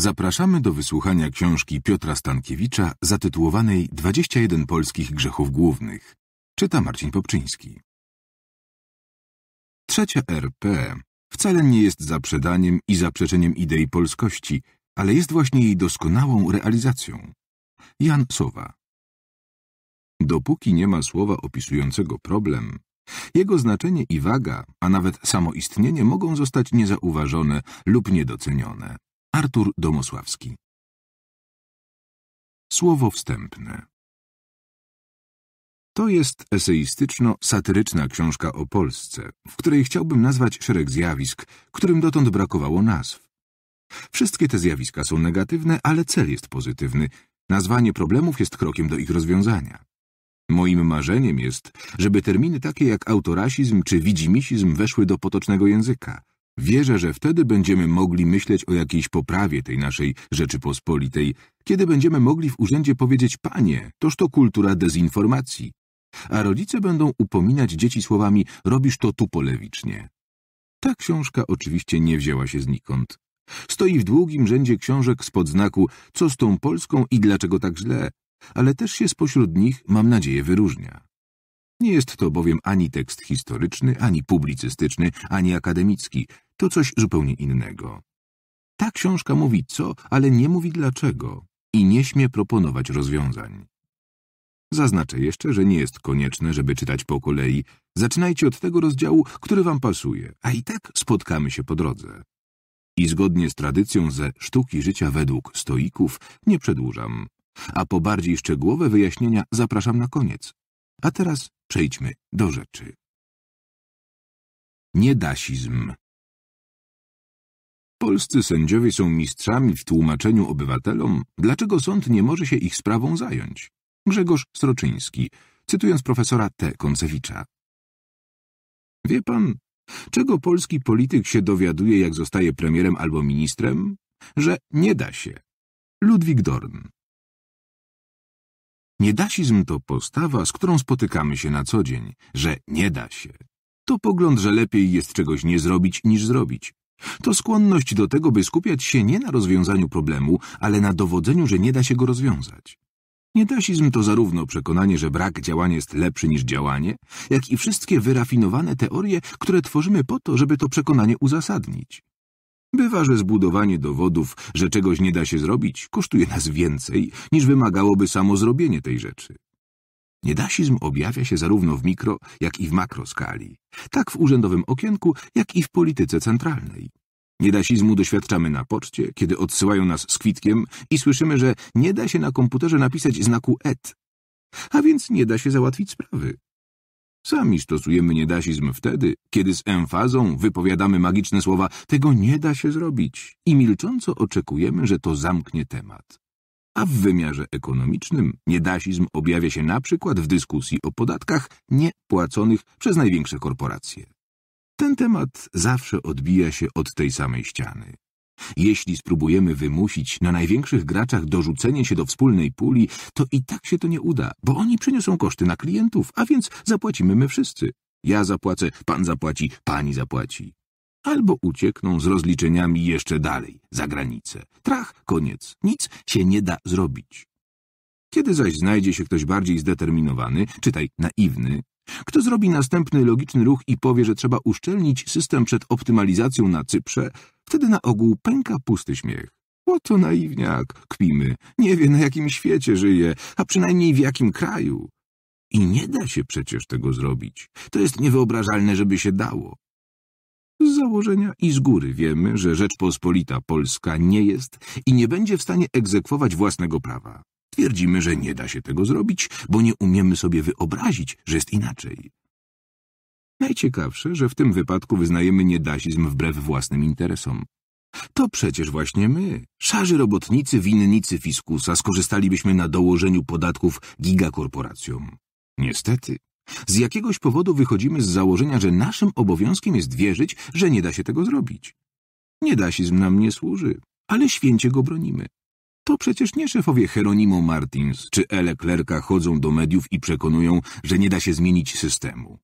Zapraszamy do wysłuchania książki Piotra Stankiewicza zatytułowanej 21 polskich grzechów głównych. Czyta Marcin Popczyński. Trzecia RP wcale nie jest zaprzedaniem i zaprzeczeniem idei polskości, ale jest właśnie jej doskonałą realizacją. Jan Sowa Dopóki nie ma słowa opisującego problem, jego znaczenie i waga, a nawet samoistnienie mogą zostać niezauważone lub niedocenione. Artur Domosławski Słowo wstępne To jest eseistyczno-satyryczna książka o Polsce, w której chciałbym nazwać szereg zjawisk, którym dotąd brakowało nazw. Wszystkie te zjawiska są negatywne, ale cel jest pozytywny. Nazwanie problemów jest krokiem do ich rozwiązania. Moim marzeniem jest, żeby terminy takie jak autorasizm czy widzimisizm weszły do potocznego języka, Wierzę, że wtedy będziemy mogli myśleć o jakiejś poprawie tej naszej Rzeczypospolitej, kiedy będziemy mogli w urzędzie powiedzieć panie, toż to kultura dezinformacji. A rodzice będą upominać dzieci słowami robisz to tu polewicznie. Ta książka oczywiście nie wzięła się znikąd. Stoi w długim rzędzie książek spod znaku co z tą Polską i dlaczego tak źle, ale też się spośród nich, mam nadzieję, wyróżnia. Nie jest to bowiem ani tekst historyczny, ani publicystyczny, ani akademicki. To coś zupełnie innego. Ta książka mówi co, ale nie mówi dlaczego i nie śmie proponować rozwiązań. Zaznaczę jeszcze, że nie jest konieczne, żeby czytać po kolei. Zaczynajcie od tego rozdziału, który wam pasuje, a i tak spotkamy się po drodze. I zgodnie z tradycją ze sztuki życia według stoików nie przedłużam, a po bardziej szczegółowe wyjaśnienia zapraszam na koniec. A teraz przejdźmy do rzeczy. Niedasizm Polscy sędziowie są mistrzami w tłumaczeniu obywatelom, dlaczego sąd nie może się ich sprawą zająć. Grzegorz Stroczyński, cytując profesora T. Koncewicza. Wie pan, czego polski polityk się dowiaduje, jak zostaje premierem albo ministrem? Że nie da się. Ludwik Dorn. Niedasizm to postawa, z którą spotykamy się na co dzień, że nie da się. To pogląd, że lepiej jest czegoś nie zrobić niż zrobić. To skłonność do tego, by skupiać się nie na rozwiązaniu problemu, ale na dowodzeniu, że nie da się go rozwiązać. Niedasizm to zarówno przekonanie, że brak działania jest lepszy niż działanie, jak i wszystkie wyrafinowane teorie, które tworzymy po to, żeby to przekonanie uzasadnić. Bywa, że zbudowanie dowodów, że czegoś nie da się zrobić, kosztuje nas więcej, niż wymagałoby samo zrobienie tej rzeczy. Niedasizm objawia się zarówno w mikro, jak i w makroskali, tak w urzędowym okienku, jak i w polityce centralnej. Niedasizmu doświadczamy na poczcie, kiedy odsyłają nas z kwitkiem i słyszymy, że nie da się na komputerze napisać znaku et, a więc nie da się załatwić sprawy. Sami stosujemy niedasizm wtedy, kiedy z emfazą wypowiadamy magiczne słowa tego nie da się zrobić i milcząco oczekujemy, że to zamknie temat. A w wymiarze ekonomicznym niedasizm objawia się na przykład w dyskusji o podatkach niepłaconych przez największe korporacje. Ten temat zawsze odbija się od tej samej ściany. Jeśli spróbujemy wymusić na największych graczach dorzucenie się do wspólnej puli, to i tak się to nie uda, bo oni przyniosą koszty na klientów, a więc zapłacimy my wszyscy. Ja zapłacę, pan zapłaci, pani zapłaci albo uciekną z rozliczeniami jeszcze dalej, za granicę. Trach, koniec, nic się nie da zrobić. Kiedy zaś znajdzie się ktoś bardziej zdeterminowany, czytaj naiwny, kto zrobi następny logiczny ruch i powie, że trzeba uszczelnić system przed optymalizacją na Cyprze, wtedy na ogół pęka pusty śmiech. Oto naiwniak, kpimy, nie wie na jakim świecie żyje, a przynajmniej w jakim kraju. I nie da się przecież tego zrobić. To jest niewyobrażalne, żeby się dało. Z założenia i z góry wiemy, że Rzeczpospolita Polska nie jest i nie będzie w stanie egzekwować własnego prawa. Twierdzimy, że nie da się tego zrobić, bo nie umiemy sobie wyobrazić, że jest inaczej. Najciekawsze, że w tym wypadku wyznajemy niedasizm wbrew własnym interesom. To przecież właśnie my, szarzy robotnicy, winnicy fiskusa, skorzystalibyśmy na dołożeniu podatków gigakorporacjom. Niestety, z jakiegoś powodu wychodzimy z założenia, że naszym obowiązkiem jest wierzyć, że nie da się tego zrobić. Niedasizm nam nie służy, ale święcie go bronimy. To przecież nie szefowie Heronimo Martins czy Ele Klerka chodzą do mediów i przekonują, że nie da się zmienić systemu.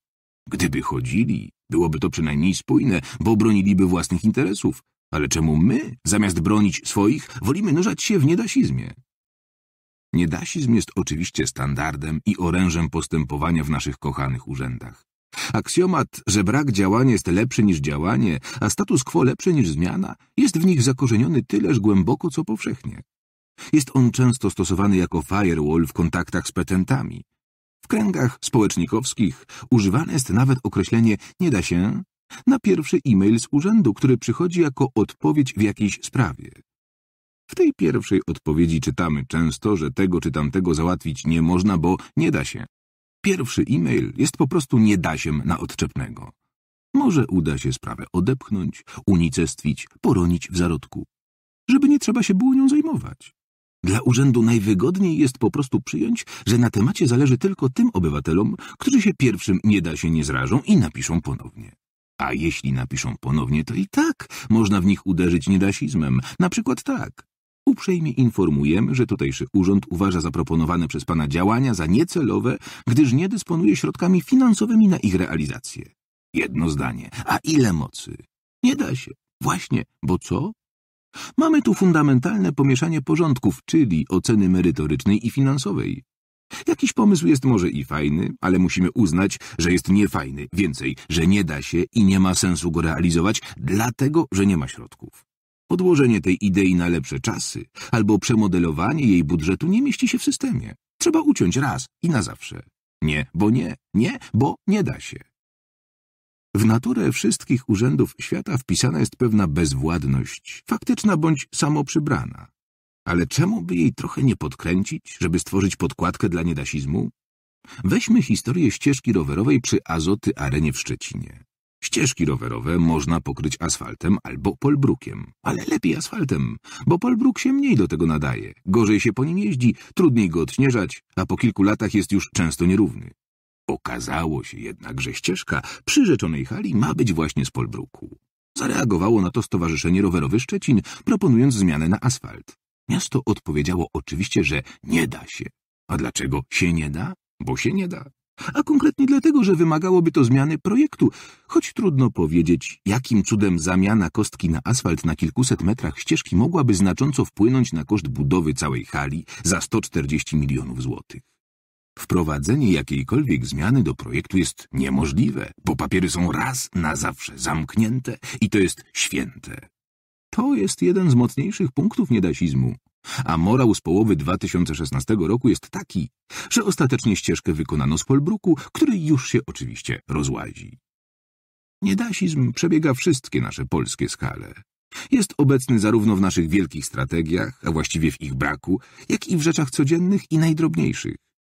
Gdyby chodzili, byłoby to przynajmniej spójne, bo broniliby własnych interesów. Ale czemu my, zamiast bronić swoich, wolimy nurzać się w niedasizmie? Niedasizm jest oczywiście standardem i orężem postępowania w naszych kochanych urzędach. Aksjomat, że brak działania jest lepszy niż działanie, a status quo lepszy niż zmiana, jest w nich zakorzeniony tyleż głęboko, co powszechnie. Jest on często stosowany jako firewall w kontaktach z petentami. W kręgach społecznikowskich używane jest nawet określenie nie da się na pierwszy e-mail z urzędu, który przychodzi jako odpowiedź w jakiejś sprawie. W tej pierwszej odpowiedzi czytamy często, że tego czy tamtego załatwić nie można, bo nie da się. Pierwszy e-mail jest po prostu niedasiem na odczepnego. Może uda się sprawę odepchnąć, unicestwić, poronić w zarodku. Żeby nie trzeba się było nią zajmować. Dla urzędu najwygodniej jest po prostu przyjąć, że na temacie zależy tylko tym obywatelom, którzy się pierwszym nie da się nie zrażą i napiszą ponownie. A jeśli napiszą ponownie, to i tak można w nich uderzyć niedasizmem. Na przykład tak. Uprzejmie informujemy, że tutejszy urząd uważa zaproponowane przez pana działania za niecelowe, gdyż nie dysponuje środkami finansowymi na ich realizację. Jedno zdanie. A ile mocy? Nie da się. Właśnie, bo co? Mamy tu fundamentalne pomieszanie porządków, czyli oceny merytorycznej i finansowej. Jakiś pomysł jest może i fajny, ale musimy uznać, że jest niefajny. Więcej, że nie da się i nie ma sensu go realizować, dlatego, że nie ma środków. Odłożenie tej idei na lepsze czasy albo przemodelowanie jej budżetu nie mieści się w systemie. Trzeba uciąć raz i na zawsze. Nie, bo nie, nie, bo nie da się. W naturę wszystkich urzędów świata wpisana jest pewna bezwładność, faktyczna bądź samoprzybrana. Ale czemu by jej trochę nie podkręcić, żeby stworzyć podkładkę dla niedasizmu? Weźmy historię ścieżki rowerowej przy Azoty Arenie w Szczecinie. Ścieżki rowerowe można pokryć asfaltem albo polbrukiem, ale lepiej asfaltem, bo polbruk się mniej do tego nadaje, gorzej się po nim jeździ, trudniej go odśnieżać, a po kilku latach jest już często nierówny. Okazało się jednak, że ścieżka przyrzeczonej hali ma być właśnie z polbruku. Zareagowało na to Stowarzyszenie Rowerowy Szczecin, proponując zmianę na asfalt. Miasto odpowiedziało oczywiście, że nie da się. A dlaczego się nie da? Bo się nie da a konkretnie dlatego, że wymagałoby to zmiany projektu, choć trudno powiedzieć, jakim cudem zamiana kostki na asfalt na kilkuset metrach ścieżki mogłaby znacząco wpłynąć na koszt budowy całej hali za 140 milionów złotych. Wprowadzenie jakiejkolwiek zmiany do projektu jest niemożliwe, bo papiery są raz na zawsze zamknięte i to jest święte. To jest jeden z mocniejszych punktów niedasizmu. A morał z połowy 2016 roku jest taki, że ostatecznie ścieżkę wykonano z Polbruku, który już się oczywiście rozłazi. Niedasizm przebiega wszystkie nasze polskie skale. Jest obecny zarówno w naszych wielkich strategiach, a właściwie w ich braku, jak i w rzeczach codziennych i najdrobniejszych.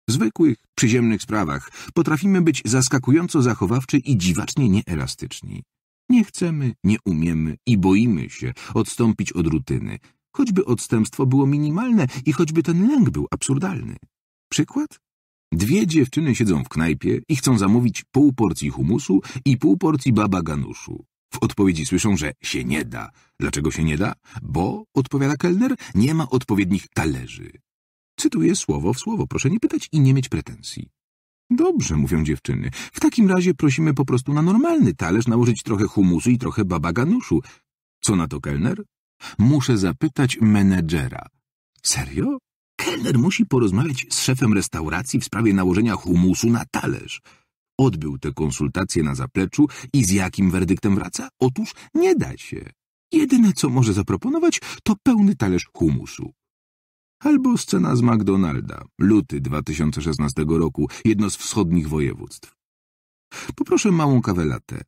W zwykłych, przyziemnych sprawach potrafimy być zaskakująco zachowawczy i dziwacznie nieelastyczni. Nie chcemy, nie umiemy i boimy się odstąpić od rutyny, choćby odstępstwo było minimalne i choćby ten lęk był absurdalny. Przykład? Dwie dziewczyny siedzą w knajpie i chcą zamówić pół porcji humusu i pół porcji baba ganuszu. W odpowiedzi słyszą, że się nie da. Dlaczego się nie da? Bo, odpowiada kelner, nie ma odpowiednich talerzy. Cytuję słowo w słowo, proszę nie pytać i nie mieć pretensji. Dobrze, mówią dziewczyny. W takim razie prosimy po prostu na normalny talerz nałożyć trochę humusu i trochę ganuszu. Co na to kelner? Muszę zapytać menedżera. Serio? Kelner musi porozmawiać z szefem restauracji w sprawie nałożenia humusu na talerz. Odbył tę konsultację na zapleczu i z jakim werdyktem wraca? Otóż nie da się. Jedyne, co może zaproponować, to pełny talerz humusu. Albo scena z McDonalda, luty 2016 roku, jedno z wschodnich województw. Poproszę małą kawę latte.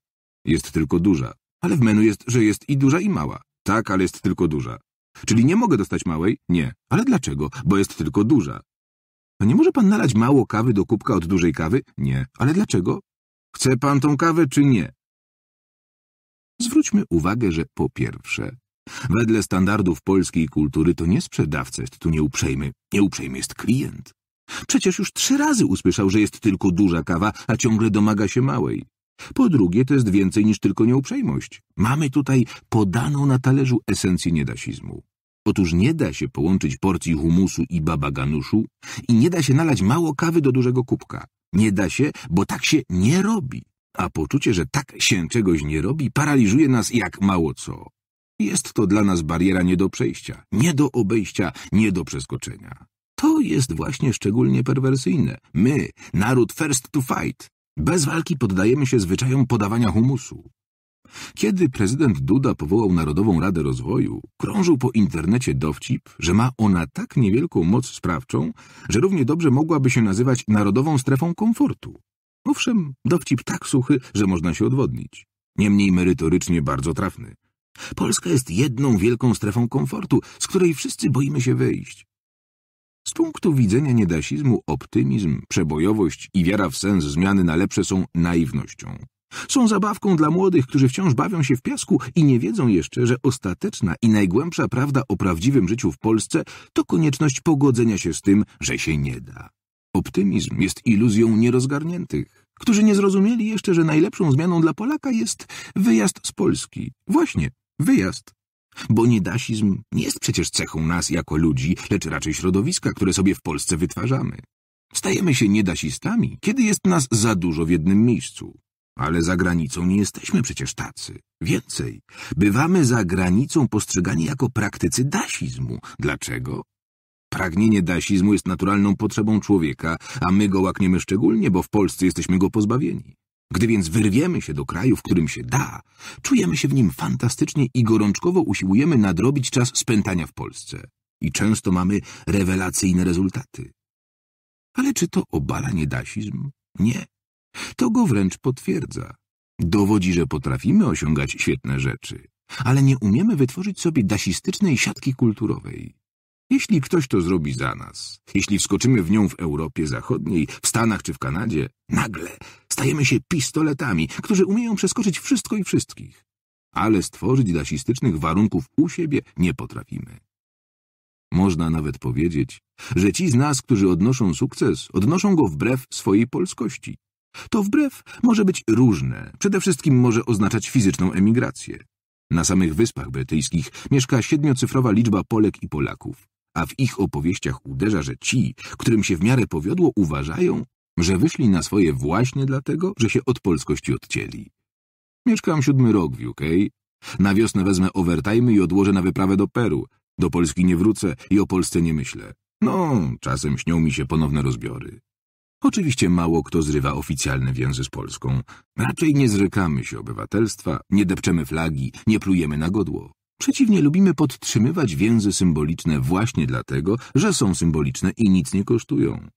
Jest tylko duża, ale w menu jest, że jest i duża i mała. Tak, ale jest tylko duża. Czyli nie mogę dostać małej? Nie. Ale dlaczego? Bo jest tylko duża. A nie może pan nalać mało kawy do kubka od dużej kawy? Nie. Ale dlaczego? Chce pan tą kawę czy nie? Zwróćmy uwagę, że po pierwsze, wedle standardów polskiej kultury to nie sprzedawca jest tu nieuprzejmy, nieuprzejmy jest klient. Przecież już trzy razy usłyszał, że jest tylko duża kawa, a ciągle domaga się małej. Po drugie, to jest więcej niż tylko nieuprzejmość. Mamy tutaj podaną na talerzu esencję niedasizmu. Otóż nie da się połączyć porcji humusu i babaganuszu i nie da się nalać mało kawy do dużego kubka. Nie da się, bo tak się nie robi. A poczucie, że tak się czegoś nie robi, paraliżuje nas jak mało co. Jest to dla nas bariera nie do przejścia, nie do obejścia, nie do przeskoczenia. To jest właśnie szczególnie perwersyjne. My, naród first to fight, bez walki poddajemy się zwyczajom podawania humusu. Kiedy prezydent Duda powołał Narodową Radę Rozwoju, krążył po internecie dowcip, że ma ona tak niewielką moc sprawczą, że równie dobrze mogłaby się nazywać Narodową Strefą Komfortu. Owszem, dowcip tak suchy, że można się odwodnić. Niemniej merytorycznie bardzo trafny. Polska jest jedną wielką strefą komfortu, z której wszyscy boimy się wyjść. Z punktu widzenia niedasizmu optymizm, przebojowość i wiara w sens zmiany na lepsze są naiwnością. Są zabawką dla młodych, którzy wciąż bawią się w piasku i nie wiedzą jeszcze, że ostateczna i najgłębsza prawda o prawdziwym życiu w Polsce to konieczność pogodzenia się z tym, że się nie da. Optymizm jest iluzją nierozgarniętych, którzy nie zrozumieli jeszcze, że najlepszą zmianą dla Polaka jest wyjazd z Polski. Właśnie, wyjazd bo niedasizm nie jest przecież cechą nas jako ludzi, lecz raczej środowiska, które sobie w Polsce wytwarzamy. Stajemy się niedasistami, kiedy jest nas za dużo w jednym miejscu. Ale za granicą nie jesteśmy przecież tacy. Więcej, bywamy za granicą postrzegani jako praktycy dasizmu. Dlaczego? Pragnienie dasizmu jest naturalną potrzebą człowieka, a my go łakniemy szczególnie, bo w Polsce jesteśmy go pozbawieni. Gdy więc wyrwiemy się do kraju, w którym się da, czujemy się w nim fantastycznie i gorączkowo usiłujemy nadrobić czas spętania w Polsce. I często mamy rewelacyjne rezultaty. Ale czy to obala niedasizm? Nie. To go wręcz potwierdza. Dowodzi, że potrafimy osiągać świetne rzeczy, ale nie umiemy wytworzyć sobie dasistycznej siatki kulturowej. Jeśli ktoś to zrobi za nas, jeśli wskoczymy w nią w Europie Zachodniej, w Stanach czy w Kanadzie, nagle stajemy się pistoletami, którzy umieją przeskoczyć wszystko i wszystkich. Ale stworzyć dasistycznych warunków u siebie nie potrafimy. Można nawet powiedzieć, że ci z nas, którzy odnoszą sukces, odnoszą go wbrew swojej polskości. To wbrew może być różne, przede wszystkim może oznaczać fizyczną emigrację. Na samych Wyspach Brytyjskich mieszka siedmiocyfrowa liczba Polek i Polaków a w ich opowieściach uderza, że ci, którym się w miarę powiodło, uważają, że wyszli na swoje właśnie dlatego, że się od polskości odcięli. Mieszkam siódmy rok w UK. Na wiosnę wezmę overtime i odłożę na wyprawę do Peru. Do Polski nie wrócę i o Polsce nie myślę. No, czasem śnią mi się ponowne rozbiory. Oczywiście mało kto zrywa oficjalne więzy z Polską. Raczej nie zrykamy się obywatelstwa, nie depczemy flagi, nie plujemy na godło. Przeciwnie, lubimy podtrzymywać więzy symboliczne właśnie dlatego, że są symboliczne i nic nie kosztują.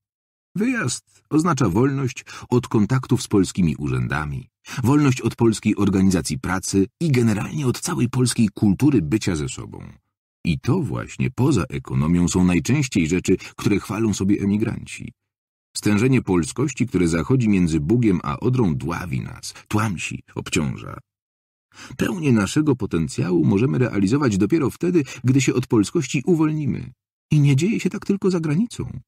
Wyjazd oznacza wolność od kontaktów z polskimi urzędami, wolność od polskiej organizacji pracy i generalnie od całej polskiej kultury bycia ze sobą. I to właśnie poza ekonomią są najczęściej rzeczy, które chwalą sobie emigranci. Stężenie polskości, które zachodzi między Bugiem a Odrą, dławi nas, tłamsi, obciąża. Pełnię naszego potencjału możemy realizować dopiero wtedy, gdy się od polskości uwolnimy. I nie dzieje się tak tylko za granicą.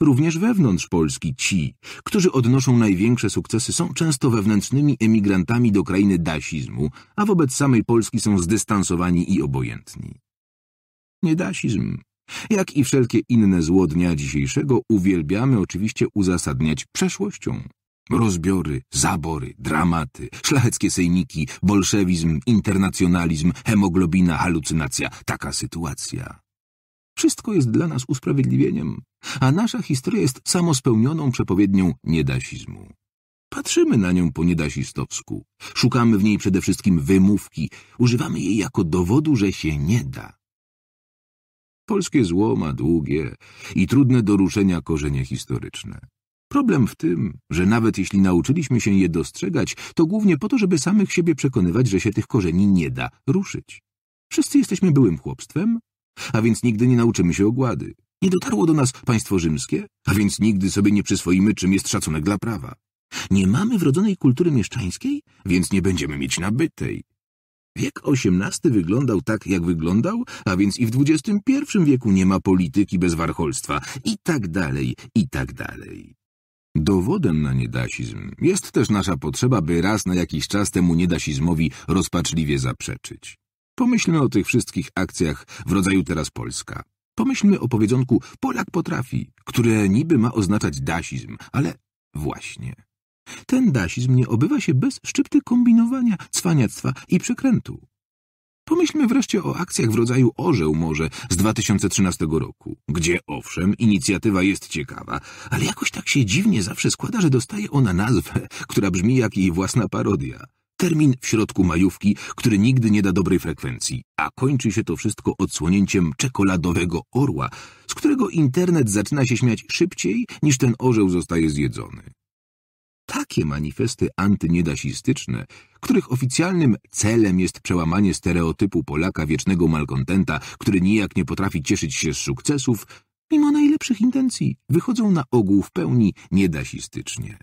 Również wewnątrz Polski ci, którzy odnoszą największe sukcesy, są często wewnętrznymi emigrantami do krainy dasizmu, a wobec samej Polski są zdystansowani i obojętni. Nie dasizm. jak i wszelkie inne zło dnia dzisiejszego, uwielbiamy oczywiście uzasadniać przeszłością. Rozbiory, zabory, dramaty, szlacheckie sejmiki, bolszewizm, internacjonalizm, hemoglobina, halucynacja taka sytuacja. Wszystko jest dla nas usprawiedliwieniem, a nasza historia jest samospełnioną przepowiednią niedasizmu. Patrzymy na nią po niedasistowsku. Szukamy w niej przede wszystkim wymówki. Używamy jej jako dowodu, że się nie da. Polskie zło ma długie i trudne do ruszenia korzenie historyczne. Problem w tym, że nawet jeśli nauczyliśmy się je dostrzegać, to głównie po to, żeby samych siebie przekonywać, że się tych korzeni nie da ruszyć. Wszyscy jesteśmy byłym chłopstwem, a więc nigdy nie nauczymy się ogłady. Nie dotarło do nas państwo rzymskie, a więc nigdy sobie nie przyswoimy, czym jest szacunek dla prawa. Nie mamy wrodzonej kultury mieszczańskiej, więc nie będziemy mieć nabytej. Wiek XVIII wyglądał tak, jak wyglądał, a więc i w XXI wieku nie ma polityki bez warcholstwa, i tak dalej, i tak dalej. Dowodem na niedasizm jest też nasza potrzeba, by raz na jakiś czas temu niedasizmowi rozpaczliwie zaprzeczyć. Pomyślmy o tych wszystkich akcjach w rodzaju teraz Polska. Pomyślmy o powiedzonku Polak potrafi, które niby ma oznaczać dasizm, ale właśnie. Ten dasizm nie obywa się bez szczypty kombinowania, cwaniactwa i przekrętu. Pomyślmy wreszcie o akcjach w rodzaju Orzeł Morze z 2013 roku, gdzie owszem, inicjatywa jest ciekawa, ale jakoś tak się dziwnie zawsze składa, że dostaje ona nazwę, która brzmi jak jej własna parodia. Termin w środku majówki, który nigdy nie da dobrej frekwencji, a kończy się to wszystko odsłonięciem czekoladowego orła, z którego internet zaczyna się śmiać szybciej niż ten orzeł zostaje zjedzony takie manifesty antyniedasistyczne, których oficjalnym celem jest przełamanie stereotypu Polaka wiecznego malkontenta, który nijak nie potrafi cieszyć się z sukcesów, mimo najlepszych intencji, wychodzą na ogół w pełni niedasistycznie.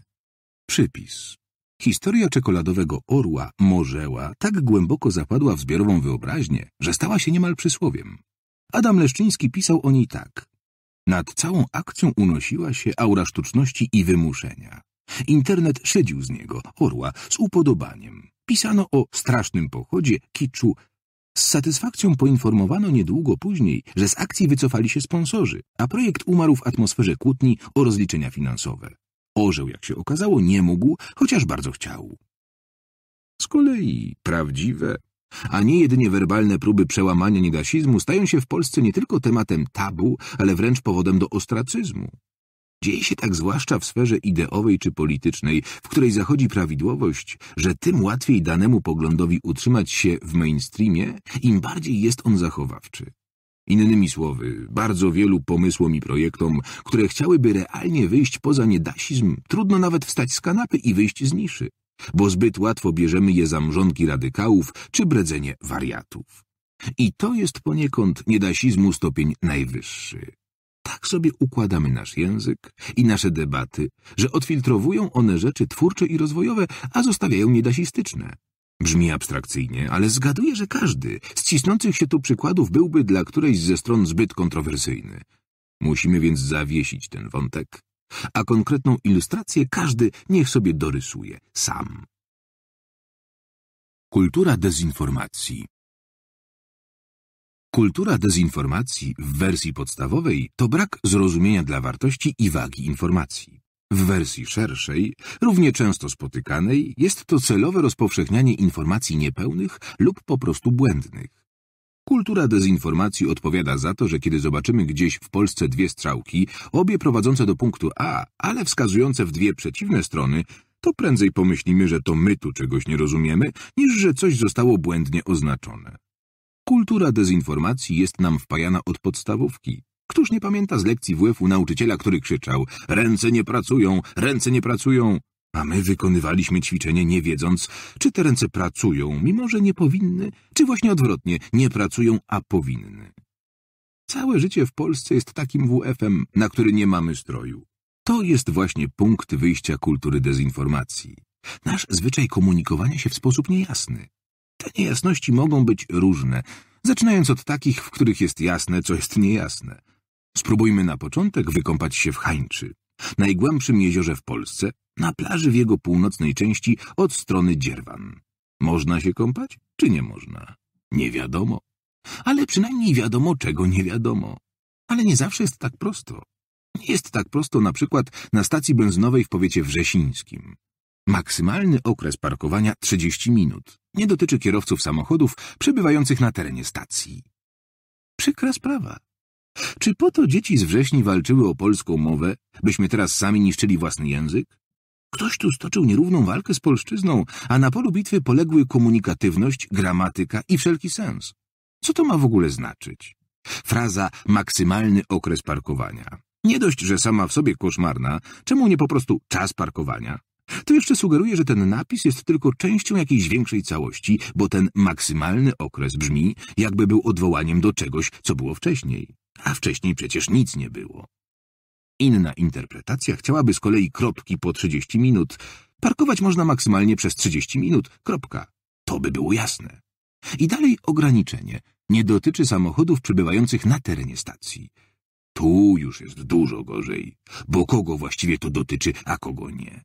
Przypis Historia czekoladowego orła, morzeła, tak głęboko zapadła w zbiorową wyobraźnię, że stała się niemal przysłowiem. Adam Leszczyński pisał o niej tak. Nad całą akcją unosiła się aura sztuczności i wymuszenia. Internet szedził z niego, orła, z upodobaniem. Pisano o strasznym pochodzie, kiczu. Z satysfakcją poinformowano niedługo później, że z akcji wycofali się sponsorzy, a projekt umarł w atmosferze kłótni o rozliczenia finansowe. Orzeł, jak się okazało, nie mógł, chociaż bardzo chciał. Z kolei prawdziwe, a nie jedynie werbalne próby przełamania niedasizmu stają się w Polsce nie tylko tematem tabu, ale wręcz powodem do ostracyzmu. Dzieje się tak zwłaszcza w sferze ideowej czy politycznej, w której zachodzi prawidłowość, że tym łatwiej danemu poglądowi utrzymać się w mainstreamie, im bardziej jest on zachowawczy. Innymi słowy, bardzo wielu pomysłom i projektom, które chciałyby realnie wyjść poza niedasizm, trudno nawet wstać z kanapy i wyjść z niszy, bo zbyt łatwo bierzemy je za mrzonki radykałów czy bredzenie wariatów. I to jest poniekąd niedasizmu stopień najwyższy. Tak sobie układamy nasz język i nasze debaty, że odfiltrowują one rzeczy twórcze i rozwojowe, a zostawiają niedasistyczne. Brzmi abstrakcyjnie, ale zgaduję, że każdy z cisnących się tu przykładów byłby dla którejś ze stron zbyt kontrowersyjny. Musimy więc zawiesić ten wątek, a konkretną ilustrację każdy niech sobie dorysuje sam. Kultura dezinformacji Kultura dezinformacji w wersji podstawowej to brak zrozumienia dla wartości i wagi informacji. W wersji szerszej, równie często spotykanej, jest to celowe rozpowszechnianie informacji niepełnych lub po prostu błędnych. Kultura dezinformacji odpowiada za to, że kiedy zobaczymy gdzieś w Polsce dwie strzałki, obie prowadzące do punktu A, ale wskazujące w dwie przeciwne strony, to prędzej pomyślimy, że to my tu czegoś nie rozumiemy, niż że coś zostało błędnie oznaczone. Kultura dezinformacji jest nam wpajana od podstawówki. Któż nie pamięta z lekcji WF-u nauczyciela, który krzyczał ręce nie pracują, ręce nie pracują, a my wykonywaliśmy ćwiczenie nie wiedząc, czy te ręce pracują, mimo że nie powinny, czy właśnie odwrotnie, nie pracują, a powinny. Całe życie w Polsce jest takim WF-em, na który nie mamy stroju. To jest właśnie punkt wyjścia kultury dezinformacji. Nasz zwyczaj komunikowania się w sposób niejasny. Te niejasności mogą być różne, zaczynając od takich, w których jest jasne, co jest niejasne. Spróbujmy na początek wykąpać się w Hańczy, najgłębszym jeziorze w Polsce, na plaży w jego północnej części od strony Dzierwan. Można się kąpać, czy nie można? Nie wiadomo. Ale przynajmniej wiadomo, czego nie wiadomo. Ale nie zawsze jest tak prosto. Nie jest tak prosto na przykład na stacji benzynowej w powiecie wrzesińskim. Maksymalny okres parkowania 30 minut nie dotyczy kierowców samochodów przebywających na terenie stacji. Przykra sprawa. Czy po to dzieci z wrześni walczyły o polską mowę, byśmy teraz sami niszczyli własny język? Ktoś tu stoczył nierówną walkę z polszczyzną, a na polu bitwy poległy komunikatywność, gramatyka i wszelki sens. Co to ma w ogóle znaczyć? Fraza maksymalny okres parkowania. Nie dość, że sama w sobie koszmarna, czemu nie po prostu czas parkowania? To jeszcze sugeruje, że ten napis jest tylko częścią jakiejś większej całości, bo ten maksymalny okres brzmi, jakby był odwołaniem do czegoś, co było wcześniej. A wcześniej przecież nic nie było. Inna interpretacja chciałaby z kolei kropki po 30 minut. Parkować można maksymalnie przez 30 minut, kropka. To by było jasne. I dalej ograniczenie. Nie dotyczy samochodów przybywających na terenie stacji. Tu już jest dużo gorzej, bo kogo właściwie to dotyczy, a kogo nie.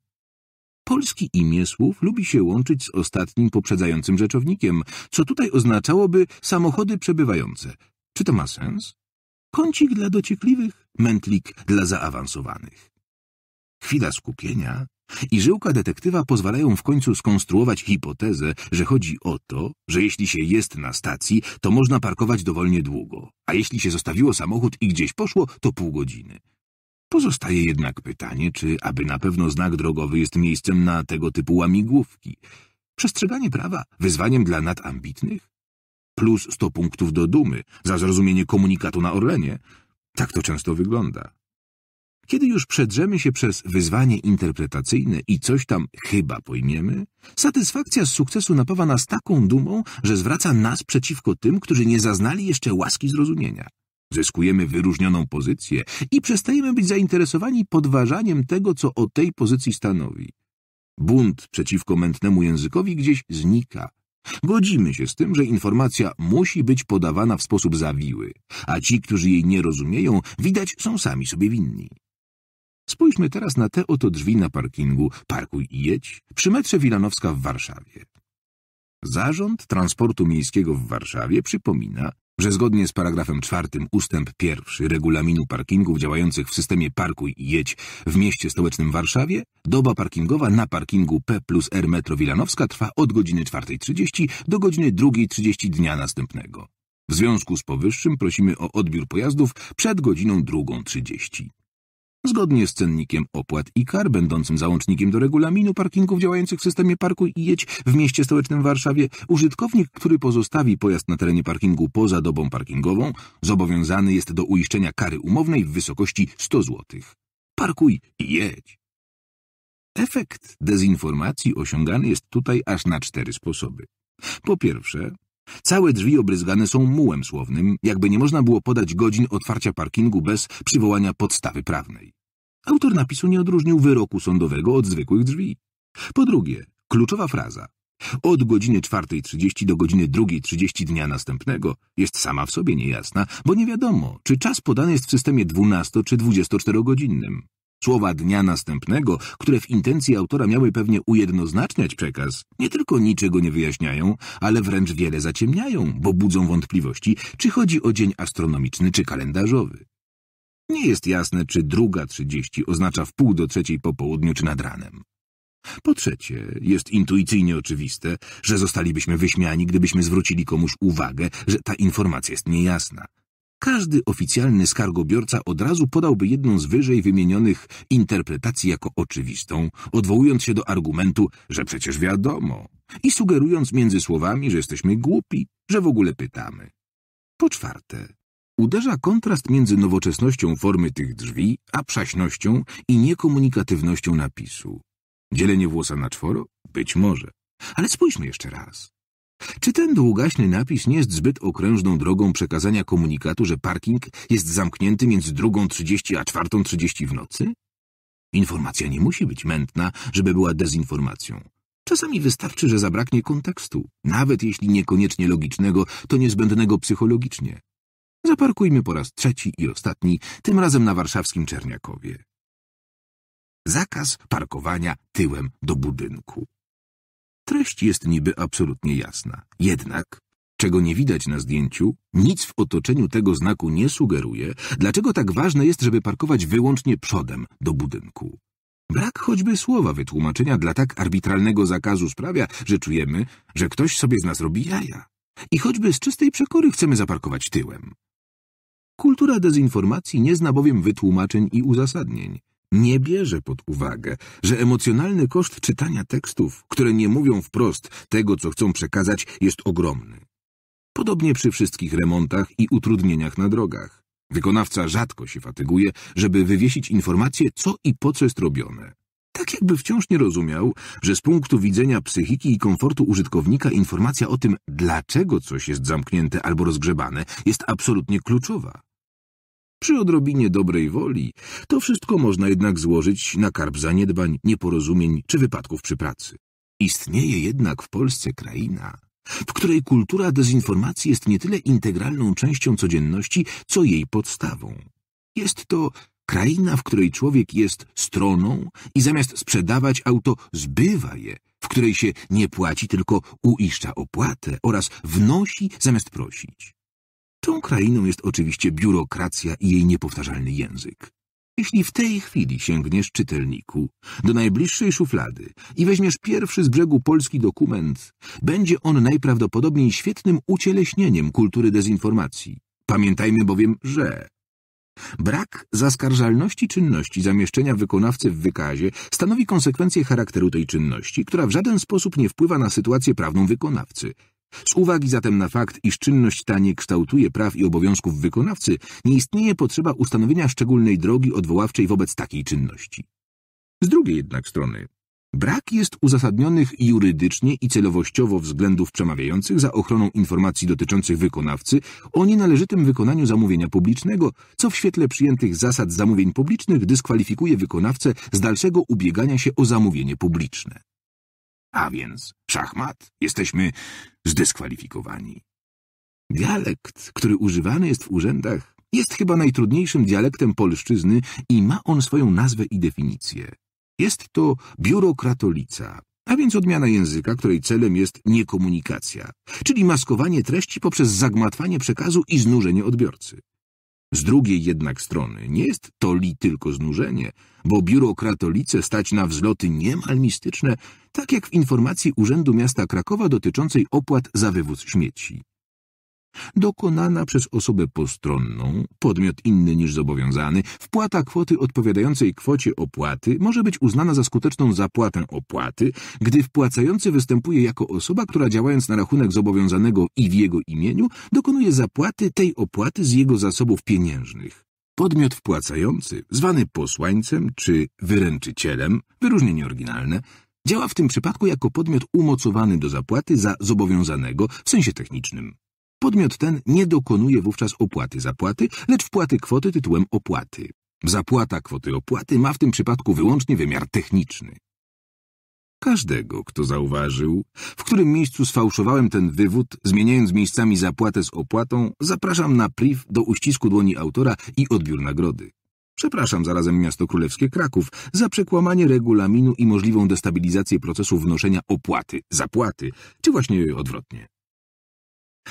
Polski imię słów lubi się łączyć z ostatnim poprzedzającym rzeczownikiem, co tutaj oznaczałoby samochody przebywające. Czy to ma sens? Kącik dla dociekliwych, mętlik dla zaawansowanych. Chwila skupienia i żyłka detektywa pozwalają w końcu skonstruować hipotezę, że chodzi o to, że jeśli się jest na stacji, to można parkować dowolnie długo, a jeśli się zostawiło samochód i gdzieś poszło, to pół godziny. Pozostaje jednak pytanie, czy aby na pewno znak drogowy jest miejscem na tego typu łamigłówki. Przestrzeganie prawa wyzwaniem dla nadambitnych? Plus 100 punktów do dumy za zrozumienie komunikatu na Orlenie. Tak to często wygląda. Kiedy już przedrzemy się przez wyzwanie interpretacyjne i coś tam chyba pojmiemy, satysfakcja z sukcesu napawa nas taką dumą, że zwraca nas przeciwko tym, którzy nie zaznali jeszcze łaski zrozumienia. Zyskujemy wyróżnioną pozycję i przestajemy być zainteresowani podważaniem tego, co o tej pozycji stanowi. Bunt przeciwko mętnemu językowi gdzieś znika. Godzimy się z tym, że informacja musi być podawana w sposób zawiły, a ci, którzy jej nie rozumieją, widać są sami sobie winni. Spójrzmy teraz na te oto drzwi na parkingu Parkuj i jedź przy metrze Wilanowska w Warszawie. Zarząd Transportu Miejskiego w Warszawie przypomina, że zgodnie z paragrafem czwartym ustęp pierwszy regulaminu parkingów działających w systemie Parkuj i Jedź w mieście stołecznym Warszawie doba parkingowa na parkingu P plus R Metro Wilanowska trwa od godziny 4.30 do godziny 2.30 dnia następnego. W związku z powyższym prosimy o odbiór pojazdów przed godziną 2.30 zgodnie z cennikiem opłat i kar będącym załącznikiem do regulaminu parkingów działających w systemie parku i jedź w mieście stołecznym Warszawie, użytkownik, który pozostawi pojazd na terenie parkingu poza dobą parkingową, zobowiązany jest do uiszczenia kary umownej w wysokości 100 zł. Parkuj i jedź. Efekt dezinformacji osiągany jest tutaj aż na cztery sposoby. Po pierwsze, Całe drzwi obryzgane są mułem słownym, jakby nie można było podać godzin otwarcia parkingu bez przywołania podstawy prawnej. Autor napisu nie odróżnił wyroku sądowego od zwykłych drzwi. Po drugie, kluczowa fraza. Od godziny 4.30 do godziny 2.30 dnia następnego jest sama w sobie niejasna, bo nie wiadomo, czy czas podany jest w systemie 12- czy 24-godzinnym. Słowa dnia następnego, które w intencji autora miały pewnie ujednoznaczniać przekaz, nie tylko niczego nie wyjaśniają, ale wręcz wiele zaciemniają, bo budzą wątpliwości, czy chodzi o dzień astronomiczny czy kalendarzowy. Nie jest jasne, czy druga trzydzieści oznacza w pół do trzeciej po południu czy nad ranem. Po trzecie, jest intuicyjnie oczywiste, że zostalibyśmy wyśmiani, gdybyśmy zwrócili komuś uwagę, że ta informacja jest niejasna. Każdy oficjalny skargobiorca od razu podałby jedną z wyżej wymienionych interpretacji jako oczywistą, odwołując się do argumentu, że przecież wiadomo, i sugerując między słowami, że jesteśmy głupi, że w ogóle pytamy. Po czwarte, uderza kontrast między nowoczesnością formy tych drzwi, a przaśnością i niekomunikatywnością napisu. Dzielenie włosa na czworo? Być może. Ale spójrzmy jeszcze raz. Czy ten długaśny napis nie jest zbyt okrężną drogą przekazania komunikatu, że parking jest zamknięty między 2.30 a 4.30 w nocy? Informacja nie musi być mętna, żeby była dezinformacją. Czasami wystarczy, że zabraknie kontekstu, nawet jeśli niekoniecznie logicznego, to niezbędnego psychologicznie. Zaparkujmy po raz trzeci i ostatni, tym razem na warszawskim Czerniakowie. Zakaz parkowania tyłem do budynku. Treść jest niby absolutnie jasna. Jednak, czego nie widać na zdjęciu, nic w otoczeniu tego znaku nie sugeruje, dlaczego tak ważne jest, żeby parkować wyłącznie przodem do budynku. Brak choćby słowa wytłumaczenia dla tak arbitralnego zakazu sprawia, że czujemy, że ktoś sobie z nas robi jaja. I choćby z czystej przekory chcemy zaparkować tyłem. Kultura dezinformacji nie zna bowiem wytłumaczeń i uzasadnień. Nie bierze pod uwagę, że emocjonalny koszt czytania tekstów, które nie mówią wprost tego, co chcą przekazać, jest ogromny. Podobnie przy wszystkich remontach i utrudnieniach na drogach. Wykonawca rzadko się fatyguje, żeby wywiesić informacje, co i po co jest robione. Tak jakby wciąż nie rozumiał, że z punktu widzenia psychiki i komfortu użytkownika informacja o tym, dlaczego coś jest zamknięte albo rozgrzebane, jest absolutnie kluczowa. Przy odrobinie dobrej woli to wszystko można jednak złożyć na karb zaniedbań, nieporozumień czy wypadków przy pracy. Istnieje jednak w Polsce kraina, w której kultura dezinformacji jest nie tyle integralną częścią codzienności, co jej podstawą. Jest to kraina, w której człowiek jest stroną i zamiast sprzedawać auto, zbywa je, w której się nie płaci, tylko uiszcza opłatę oraz wnosi zamiast prosić. Tą krainą jest oczywiście biurokracja i jej niepowtarzalny język. Jeśli w tej chwili sięgniesz czytelniku do najbliższej szuflady i weźmiesz pierwszy z brzegu polski dokument, będzie on najprawdopodobniej świetnym ucieleśnieniem kultury dezinformacji. Pamiętajmy bowiem, że brak zaskarżalności czynności zamieszczenia wykonawcy w wykazie stanowi konsekwencję charakteru tej czynności, która w żaden sposób nie wpływa na sytuację prawną wykonawcy – z uwagi zatem na fakt, iż czynność ta nie kształtuje praw i obowiązków wykonawcy, nie istnieje potrzeba ustanowienia szczególnej drogi odwoławczej wobec takiej czynności. Z drugiej jednak strony, brak jest uzasadnionych jurydycznie i celowościowo względów przemawiających za ochroną informacji dotyczących wykonawcy o nienależytym wykonaniu zamówienia publicznego, co w świetle przyjętych zasad zamówień publicznych dyskwalifikuje wykonawcę z dalszego ubiegania się o zamówienie publiczne. A więc, szachmat, jesteśmy zdyskwalifikowani. Dialekt, który używany jest w urzędach, jest chyba najtrudniejszym dialektem polszczyzny i ma on swoją nazwę i definicję. Jest to biurokratolica, a więc odmiana języka, której celem jest niekomunikacja, czyli maskowanie treści poprzez zagmatwanie przekazu i znużenie odbiorcy. Z drugiej jednak strony nie jest to li tylko znużenie, bo biurokratolice stać na wzloty niemal mistyczne, tak jak w informacji Urzędu Miasta Krakowa dotyczącej opłat za wywóz śmieci dokonana przez osobę postronną, podmiot inny niż zobowiązany, wpłata kwoty odpowiadającej kwocie opłaty może być uznana za skuteczną zapłatę opłaty, gdy wpłacający występuje jako osoba, która działając na rachunek zobowiązanego i w jego imieniu, dokonuje zapłaty tej opłaty z jego zasobów pieniężnych. Podmiot wpłacający, zwany posłańcem czy wyręczycielem, wyróżnienie oryginalne, działa w tym przypadku jako podmiot umocowany do zapłaty za zobowiązanego w sensie technicznym. Podmiot ten nie dokonuje wówczas opłaty zapłaty, lecz wpłaty kwoty tytułem opłaty. Zapłata kwoty opłaty ma w tym przypadku wyłącznie wymiar techniczny. Każdego, kto zauważył, w którym miejscu sfałszowałem ten wywód, zmieniając miejscami zapłatę z opłatą, zapraszam na priv do uścisku dłoni autora i odbiór nagrody. Przepraszam zarazem miasto królewskie Kraków za przekłamanie regulaminu i możliwą destabilizację procesu wnoszenia opłaty, zapłaty, czy właśnie odwrotnie.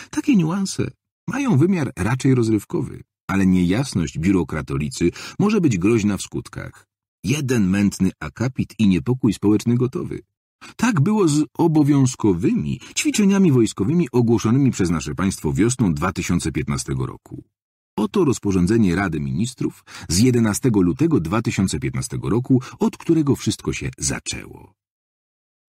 Takie niuanse mają wymiar raczej rozrywkowy, ale niejasność biurokratolicy może być groźna w skutkach. Jeden mętny akapit i niepokój społeczny gotowy. Tak było z obowiązkowymi ćwiczeniami wojskowymi ogłoszonymi przez nasze państwo wiosną 2015 roku. Oto rozporządzenie Rady Ministrów z 11 lutego 2015 roku, od którego wszystko się zaczęło.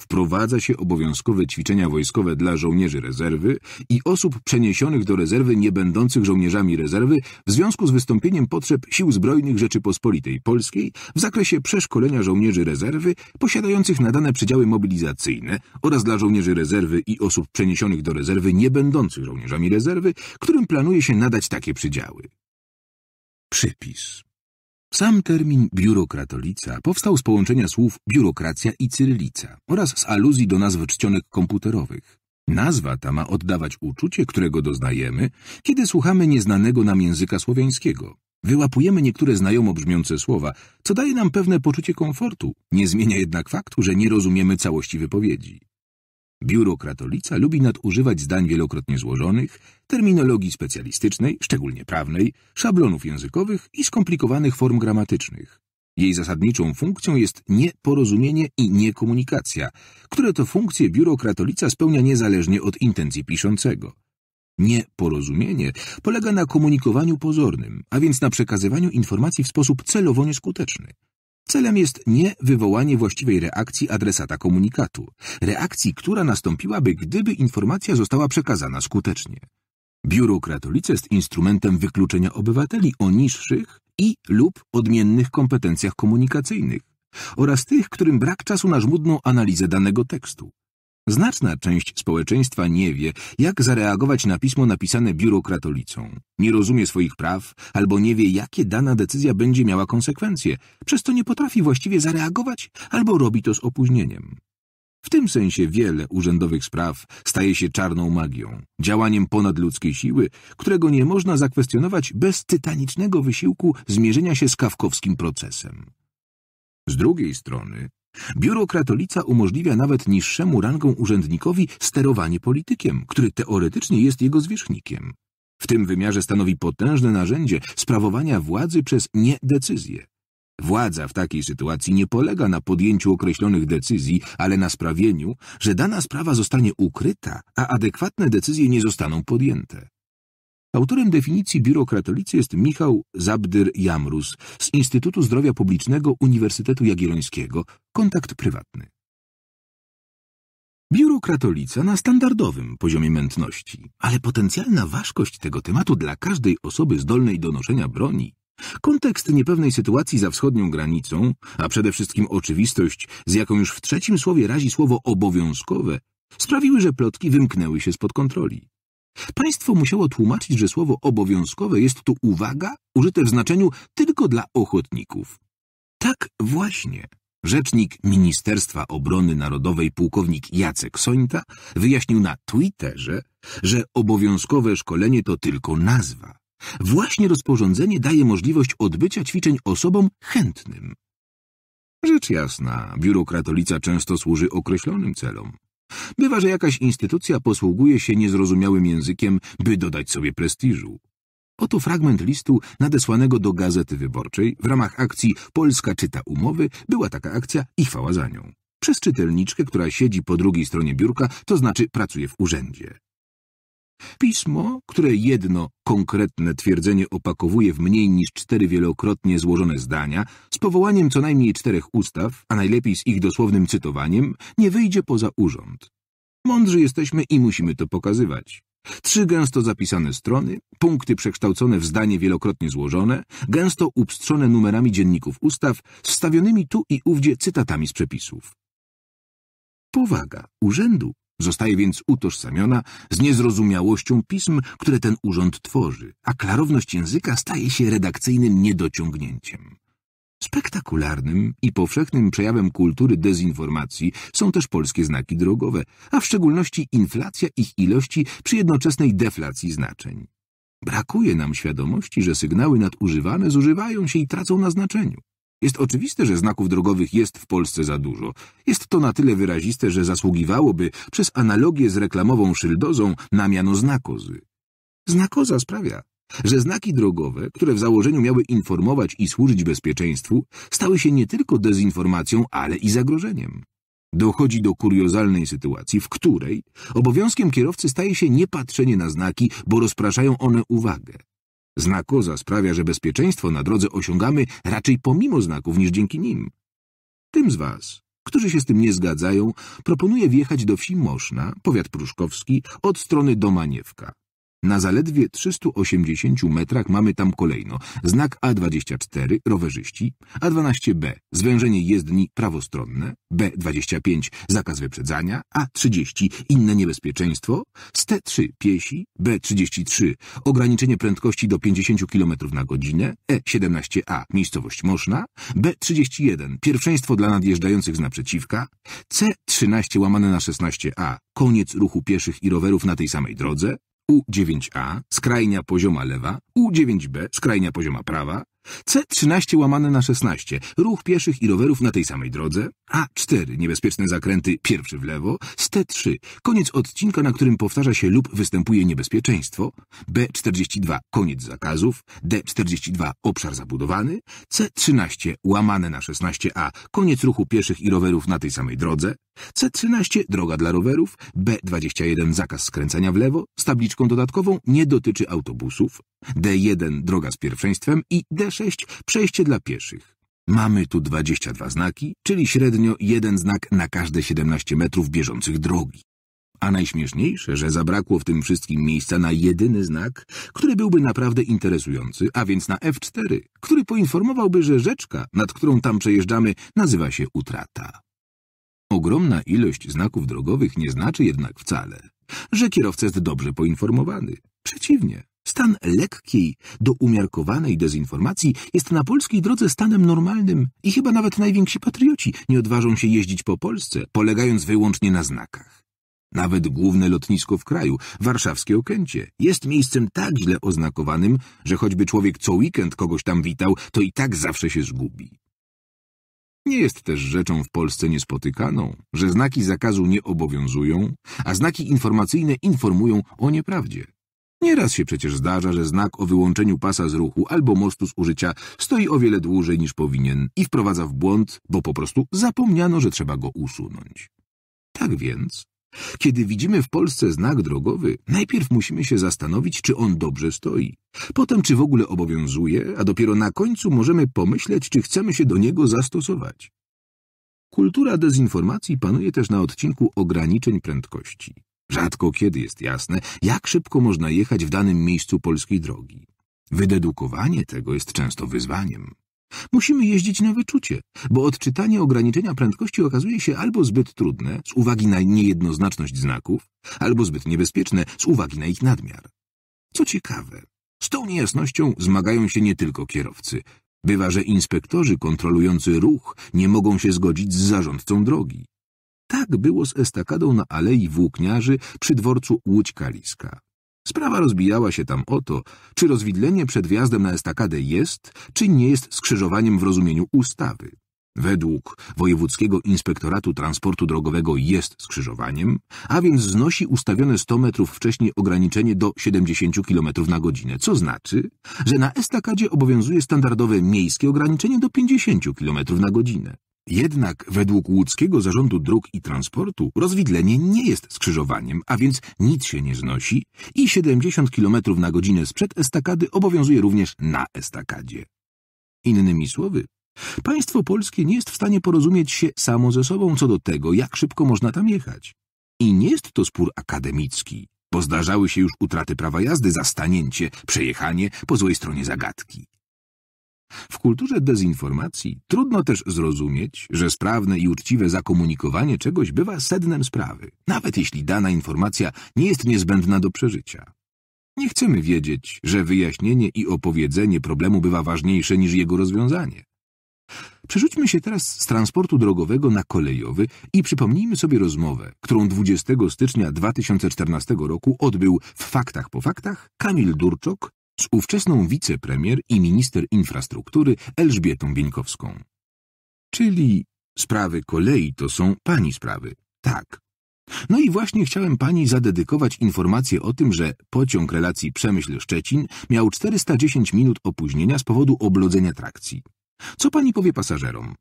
Wprowadza się obowiązkowe ćwiczenia wojskowe dla żołnierzy rezerwy i osób przeniesionych do rezerwy nie będących żołnierzami rezerwy w związku z wystąpieniem potrzeb Sił Zbrojnych Rzeczypospolitej Polskiej w zakresie przeszkolenia żołnierzy rezerwy posiadających nadane przydziały mobilizacyjne oraz dla żołnierzy rezerwy i osób przeniesionych do rezerwy nie będących żołnierzami rezerwy, którym planuje się nadać takie przydziały. Przypis sam termin biurokratolica powstał z połączenia słów biurokracja i cyrylica oraz z aluzji do nazw czcionek komputerowych. Nazwa ta ma oddawać uczucie, którego doznajemy, kiedy słuchamy nieznanego nam języka słowiańskiego. Wyłapujemy niektóre znajomo brzmiące słowa, co daje nam pewne poczucie komfortu, nie zmienia jednak faktu, że nie rozumiemy całości wypowiedzi. Biuro Kratolica lubi nadużywać zdań wielokrotnie złożonych, terminologii specjalistycznej, szczególnie prawnej, szablonów językowych i skomplikowanych form gramatycznych. Jej zasadniczą funkcją jest nieporozumienie i niekomunikacja, które to funkcje biuro Kratolica spełnia niezależnie od intencji piszącego. Nieporozumienie polega na komunikowaniu pozornym, a więc na przekazywaniu informacji w sposób celowo nieskuteczny. Celem jest nie wywołanie właściwej reakcji adresata komunikatu, reakcji, która nastąpiłaby, gdyby informacja została przekazana skutecznie. Biuro Kratolice jest instrumentem wykluczenia obywateli o niższych i lub odmiennych kompetencjach komunikacyjnych oraz tych, którym brak czasu na żmudną analizę danego tekstu. Znaczna część społeczeństwa nie wie, jak zareagować na pismo napisane biurokratolicą. Nie rozumie swoich praw albo nie wie, jakie dana decyzja będzie miała konsekwencje, przez to nie potrafi właściwie zareagować albo robi to z opóźnieniem. W tym sensie wiele urzędowych spraw staje się czarną magią, działaniem ponadludzkiej siły, którego nie można zakwestionować bez tytanicznego wysiłku zmierzenia się z kawkowskim procesem. Z drugiej strony Biuro Kratolica umożliwia nawet niższemu rangą urzędnikowi sterowanie politykiem, który teoretycznie jest jego zwierzchnikiem. W tym wymiarze stanowi potężne narzędzie sprawowania władzy przez niedecyzję. Władza w takiej sytuacji nie polega na podjęciu określonych decyzji, ale na sprawieniu, że dana sprawa zostanie ukryta, a adekwatne decyzje nie zostaną podjęte. Autorem definicji biurokratolicy jest Michał Zabdyr-Jamrus z Instytutu Zdrowia Publicznego Uniwersytetu Jagiellońskiego. Kontakt prywatny. Biurokratolica na standardowym poziomie mętności, ale potencjalna ważkość tego tematu dla każdej osoby zdolnej do noszenia broni, kontekst niepewnej sytuacji za wschodnią granicą, a przede wszystkim oczywistość, z jaką już w trzecim słowie razi słowo obowiązkowe, sprawiły, że plotki wymknęły się spod kontroli. Państwo musiało tłumaczyć, że słowo obowiązkowe jest tu uwaga użyte w znaczeniu tylko dla ochotników. Tak właśnie. Rzecznik Ministerstwa Obrony Narodowej pułkownik Jacek Sońta wyjaśnił na Twitterze, że obowiązkowe szkolenie to tylko nazwa. Właśnie rozporządzenie daje możliwość odbycia ćwiczeń osobom chętnym. Rzecz jasna, biuro Kratolica często służy określonym celom. Bywa, że jakaś instytucja posługuje się niezrozumiałym językiem, by dodać sobie prestiżu. Oto fragment listu nadesłanego do Gazety Wyborczej w ramach akcji Polska czyta umowy. Była taka akcja i chwała za nią. Przez czytelniczkę, która siedzi po drugiej stronie biurka, to znaczy pracuje w urzędzie. Pismo, które jedno konkretne twierdzenie opakowuje w mniej niż cztery wielokrotnie złożone zdania, z powołaniem co najmniej czterech ustaw, a najlepiej z ich dosłownym cytowaniem, nie wyjdzie poza urząd. Mądrzy jesteśmy i musimy to pokazywać. Trzy gęsto zapisane strony, punkty przekształcone w zdanie wielokrotnie złożone, gęsto upstrzone numerami dzienników ustaw, wstawionymi tu i ówdzie cytatami z przepisów. Powaga urzędu Zostaje więc utożsamiona z niezrozumiałością pism, które ten urząd tworzy, a klarowność języka staje się redakcyjnym niedociągnięciem. Spektakularnym i powszechnym przejawem kultury dezinformacji są też polskie znaki drogowe, a w szczególności inflacja ich ilości przy jednoczesnej deflacji znaczeń. Brakuje nam świadomości, że sygnały nadużywane zużywają się i tracą na znaczeniu. Jest oczywiste, że znaków drogowych jest w Polsce za dużo. Jest to na tyle wyraziste, że zasługiwałoby przez analogię z reklamową szyldozą na miano znakozy. Znakoza sprawia, że znaki drogowe, które w założeniu miały informować i służyć bezpieczeństwu, stały się nie tylko dezinformacją, ale i zagrożeniem. Dochodzi do kuriozalnej sytuacji, w której obowiązkiem kierowcy staje się nie patrzenie na znaki, bo rozpraszają one uwagę. Znakoza sprawia, że bezpieczeństwo na drodze osiągamy raczej pomimo znaków niż dzięki nim. Tym z was, którzy się z tym nie zgadzają, proponuję wjechać do wsi Moszna, powiat pruszkowski, od strony Domaniewka. Na zaledwie 380 metrach mamy tam kolejno znak A24 rowerzyści, A12B zwężenie jezdni prawostronne, B25 zakaz wyprzedzania, A30 inne niebezpieczeństwo, ST3 piesi, B33 ograniczenie prędkości do 50 km na godzinę, E17A miejscowość Moszna, B31 pierwszeństwo dla nadjeżdżających z naprzeciwka, C13 łamane na 16A koniec ruchu pieszych i rowerów na tej samej drodze, u9A, skrajnia pozioma lewa, U9B, skrajnia pozioma prawa, C13 łamane na 16, ruch pieszych i rowerów na tej samej drodze, A4, niebezpieczne zakręty, pierwszy w lewo, z T3, koniec odcinka, na którym powtarza się lub występuje niebezpieczeństwo, B42, koniec zakazów, D42, obszar zabudowany, C13, łamane na 16A, koniec ruchu pieszych i rowerów na tej samej drodze, C13 droga dla rowerów, B21 zakaz skręcania w lewo z tabliczką dodatkową nie dotyczy autobusów, D1 droga z pierwszeństwem i D6 przejście dla pieszych. Mamy tu 22 znaki, czyli średnio jeden znak na każde 17 metrów bieżących drogi. A najśmieszniejsze, że zabrakło w tym wszystkim miejsca na jedyny znak, który byłby naprawdę interesujący, a więc na F4, który poinformowałby, że rzeczka, nad którą tam przejeżdżamy, nazywa się Utrata. Ogromna ilość znaków drogowych nie znaczy jednak wcale, że kierowca jest dobrze poinformowany. Przeciwnie, stan lekkiej do umiarkowanej dezinformacji jest na polskiej drodze stanem normalnym i chyba nawet najwięksi patrioci nie odważą się jeździć po Polsce, polegając wyłącznie na znakach. Nawet główne lotnisko w kraju, warszawskie Okęcie, jest miejscem tak źle oznakowanym, że choćby człowiek co weekend kogoś tam witał, to i tak zawsze się zgubi. Nie jest też rzeczą w Polsce niespotykaną, że znaki zakazu nie obowiązują, a znaki informacyjne informują o nieprawdzie. Nieraz się przecież zdarza, że znak o wyłączeniu pasa z ruchu albo mostu z użycia stoi o wiele dłużej niż powinien i wprowadza w błąd, bo po prostu zapomniano, że trzeba go usunąć. Tak więc kiedy widzimy w Polsce znak drogowy, najpierw musimy się zastanowić, czy on dobrze stoi, potem czy w ogóle obowiązuje, a dopiero na końcu możemy pomyśleć, czy chcemy się do niego zastosować. Kultura dezinformacji panuje też na odcinku ograniczeń prędkości. Rzadko kiedy jest jasne, jak szybko można jechać w danym miejscu polskiej drogi. Wydedukowanie tego jest często wyzwaniem. Musimy jeździć na wyczucie, bo odczytanie ograniczenia prędkości okazuje się albo zbyt trudne z uwagi na niejednoznaczność znaków, albo zbyt niebezpieczne z uwagi na ich nadmiar. Co ciekawe, z tą niejasnością zmagają się nie tylko kierowcy. Bywa, że inspektorzy kontrolujący ruch nie mogą się zgodzić z zarządcą drogi. Tak było z estakadą na Alei Włókniarzy przy dworcu Łódź-Kaliska. Sprawa rozbijała się tam o to, czy rozwidlenie przed wjazdem na estakadę jest, czy nie jest skrzyżowaniem w rozumieniu ustawy według Wojewódzkiego Inspektoratu Transportu Drogowego jest skrzyżowaniem, a więc znosi ustawione 100 metrów wcześniej ograniczenie do 70 km na godzinę, co znaczy, że na estakadzie obowiązuje standardowe miejskie ograniczenie do 50 km na godzinę. Jednak według łódzkiego zarządu dróg i transportu rozwidlenie nie jest skrzyżowaniem, a więc nic się nie znosi i 70 km na godzinę sprzed estakady obowiązuje również na estakadzie. Innymi słowy, Państwo polskie nie jest w stanie porozumieć się samo ze sobą co do tego, jak szybko można tam jechać. I nie jest to spór akademicki, bo zdarzały się już utraty prawa jazdy za stanięcie, przejechanie po złej stronie zagadki. W kulturze dezinformacji trudno też zrozumieć, że sprawne i uczciwe zakomunikowanie czegoś bywa sednem sprawy, nawet jeśli dana informacja nie jest niezbędna do przeżycia. Nie chcemy wiedzieć, że wyjaśnienie i opowiedzenie problemu bywa ważniejsze niż jego rozwiązanie. Przerzućmy się teraz z transportu drogowego na kolejowy i przypomnijmy sobie rozmowę, którą 20 stycznia 2014 roku odbył w Faktach po Faktach Kamil Durczok z ówczesną wicepremier i minister infrastruktury Elżbietą Bieńkowską. Czyli sprawy kolei to są pani sprawy. Tak. No i właśnie chciałem pani zadedykować informację o tym, że pociąg relacji Przemyśl-Szczecin miał 410 minut opóźnienia z powodu oblodzenia trakcji. Co pani powie pasażerom?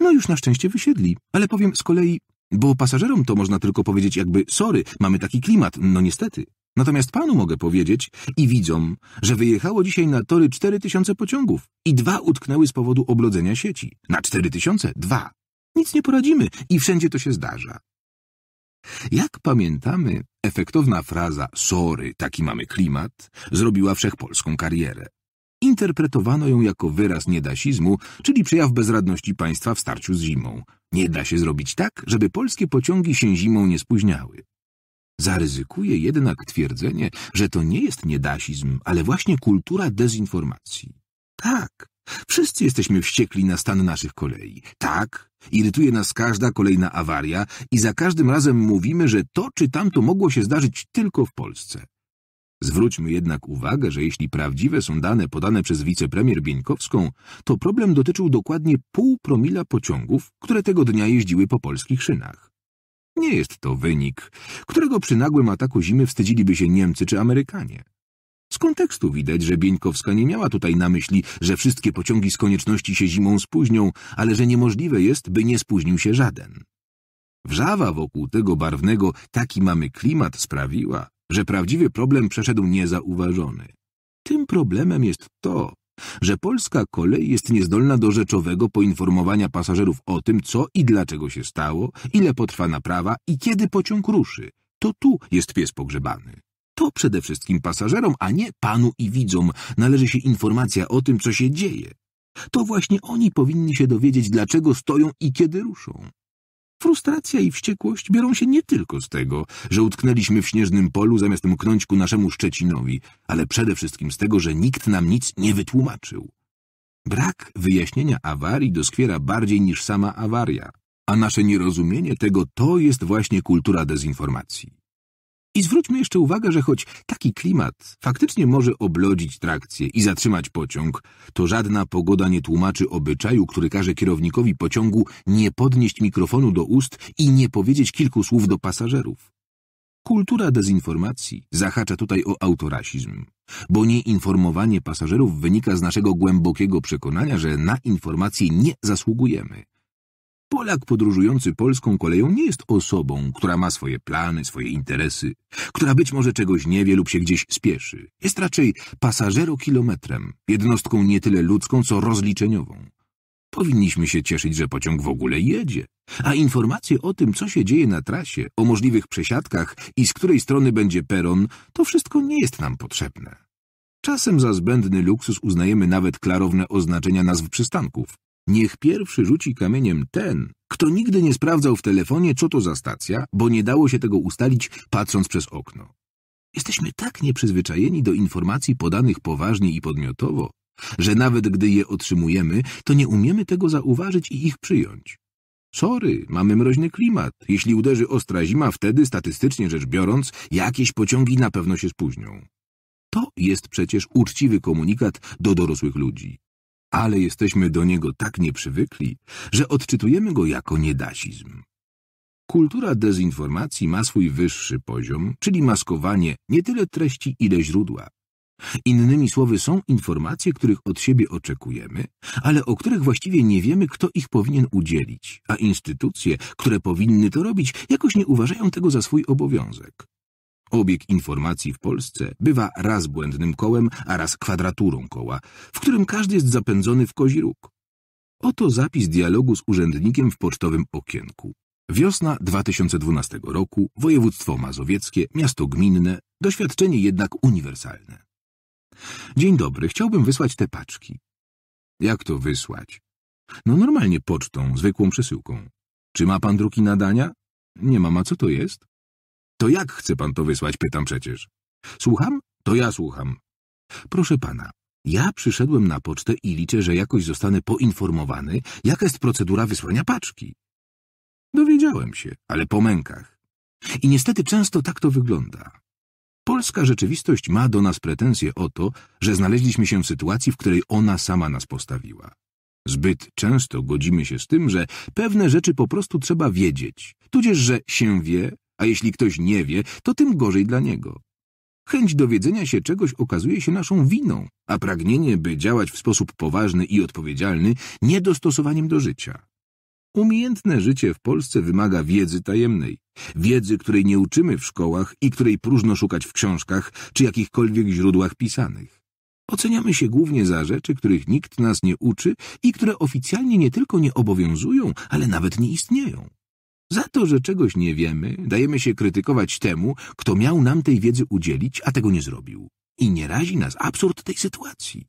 No już na szczęście wysiedli, ale powiem z kolei, bo pasażerom to można tylko powiedzieć jakby sorry, mamy taki klimat, no niestety. Natomiast panu mogę powiedzieć i widzą, że wyjechało dzisiaj na tory 4000 pociągów i dwa utknęły z powodu oblodzenia sieci. Na 4000? Dwa. Nic nie poradzimy i wszędzie to się zdarza. Jak pamiętamy, efektowna fraza sorry, taki mamy klimat, zrobiła wszechpolską karierę. Interpretowano ją jako wyraz niedasizmu, czyli przejaw bezradności państwa w starciu z zimą. Nie da się zrobić tak, żeby polskie pociągi się zimą nie spóźniały. Zaryzykuje jednak twierdzenie, że to nie jest niedasizm, ale właśnie kultura dezinformacji. Tak, wszyscy jesteśmy wściekli na stan naszych kolei. Tak, irytuje nas każda kolejna awaria i za każdym razem mówimy, że to czy tamto mogło się zdarzyć tylko w Polsce. Zwróćmy jednak uwagę, że jeśli prawdziwe są dane podane przez wicepremier Bieńkowską, to problem dotyczył dokładnie pół promila pociągów, które tego dnia jeździły po polskich szynach. Nie jest to wynik, którego przy nagłym ataku zimy wstydziliby się Niemcy czy Amerykanie. Z kontekstu widać, że Bieńkowska nie miała tutaj na myśli, że wszystkie pociągi z konieczności się zimą spóźnią, ale że niemożliwe jest, by nie spóźnił się żaden. Wrzawa wokół tego barwnego taki mamy klimat sprawiła, że prawdziwy problem przeszedł niezauważony. Tym problemem jest to, że polska kolej jest niezdolna do rzeczowego poinformowania pasażerów o tym, co i dlaczego się stało, ile potrwa naprawa i kiedy pociąg ruszy. To tu jest pies pogrzebany. To przede wszystkim pasażerom, a nie panu i widzom należy się informacja o tym, co się dzieje. To właśnie oni powinni się dowiedzieć, dlaczego stoją i kiedy ruszą. Frustracja i wściekłość biorą się nie tylko z tego, że utknęliśmy w śnieżnym polu zamiast mknąć ku naszemu Szczecinowi, ale przede wszystkim z tego, że nikt nam nic nie wytłumaczył. Brak wyjaśnienia awarii doskwiera bardziej niż sama awaria, a nasze nierozumienie tego to jest właśnie kultura dezinformacji. I zwróćmy jeszcze uwagę, że choć taki klimat faktycznie może oblodzić trakcję i zatrzymać pociąg, to żadna pogoda nie tłumaczy obyczaju, który każe kierownikowi pociągu nie podnieść mikrofonu do ust i nie powiedzieć kilku słów do pasażerów. Kultura dezinformacji zahacza tutaj o autorasizm, bo nieinformowanie pasażerów wynika z naszego głębokiego przekonania, że na informacje nie zasługujemy. Polak podróżujący polską koleją nie jest osobą, która ma swoje plany, swoje interesy, która być może czegoś nie wie lub się gdzieś spieszy. Jest raczej pasażerokilometrem, jednostką nie tyle ludzką, co rozliczeniową. Powinniśmy się cieszyć, że pociąg w ogóle jedzie, a informacje o tym, co się dzieje na trasie, o możliwych przesiadkach i z której strony będzie peron, to wszystko nie jest nam potrzebne. Czasem za zbędny luksus uznajemy nawet klarowne oznaczenia nazw przystanków, Niech pierwszy rzuci kamieniem ten, kto nigdy nie sprawdzał w telefonie, co to za stacja, bo nie dało się tego ustalić, patrząc przez okno. Jesteśmy tak nieprzyzwyczajeni do informacji podanych poważnie i podmiotowo, że nawet gdy je otrzymujemy, to nie umiemy tego zauważyć i ich przyjąć. Sorry, mamy mroźny klimat. Jeśli uderzy ostra zima, wtedy, statystycznie rzecz biorąc, jakieś pociągi na pewno się spóźnią. To jest przecież uczciwy komunikat do dorosłych ludzi ale jesteśmy do niego tak nieprzywykli, że odczytujemy go jako niedasizm. Kultura dezinformacji ma swój wyższy poziom, czyli maskowanie nie tyle treści, ile źródła. Innymi słowy, są informacje, których od siebie oczekujemy, ale o których właściwie nie wiemy, kto ich powinien udzielić, a instytucje, które powinny to robić, jakoś nie uważają tego za swój obowiązek. Obieg informacji w Polsce bywa raz błędnym kołem, a raz kwadraturą koła, w którym każdy jest zapędzony w kozi róg. Oto zapis dialogu z urzędnikiem w pocztowym okienku. Wiosna 2012 roku, województwo mazowieckie, miasto gminne, doświadczenie jednak uniwersalne. Dzień dobry, chciałbym wysłać te paczki. Jak to wysłać? No normalnie pocztą, zwykłą przesyłką. Czy ma pan druki nadania? Nie mam, a co to jest? To jak chce pan to wysłać, pytam przecież. Słucham? To ja słucham. Proszę pana, ja przyszedłem na pocztę i liczę, że jakoś zostanę poinformowany, jaka jest procedura wysłania paczki. Dowiedziałem się, ale po mękach. I niestety często tak to wygląda. Polska rzeczywistość ma do nas pretensje o to, że znaleźliśmy się w sytuacji, w której ona sama nas postawiła. Zbyt często godzimy się z tym, że pewne rzeczy po prostu trzeba wiedzieć, tudzież, że się wie, a jeśli ktoś nie wie, to tym gorzej dla niego. Chęć dowiedzenia się czegoś okazuje się naszą winą, a pragnienie, by działać w sposób poważny i odpowiedzialny, niedostosowaniem do życia. Umiejętne życie w Polsce wymaga wiedzy tajemnej, wiedzy, której nie uczymy w szkołach i której próżno szukać w książkach czy jakichkolwiek źródłach pisanych. Oceniamy się głównie za rzeczy, których nikt nas nie uczy i które oficjalnie nie tylko nie obowiązują, ale nawet nie istnieją. Za to, że czegoś nie wiemy, dajemy się krytykować temu, kto miał nam tej wiedzy udzielić, a tego nie zrobił. I nie razi nas absurd tej sytuacji.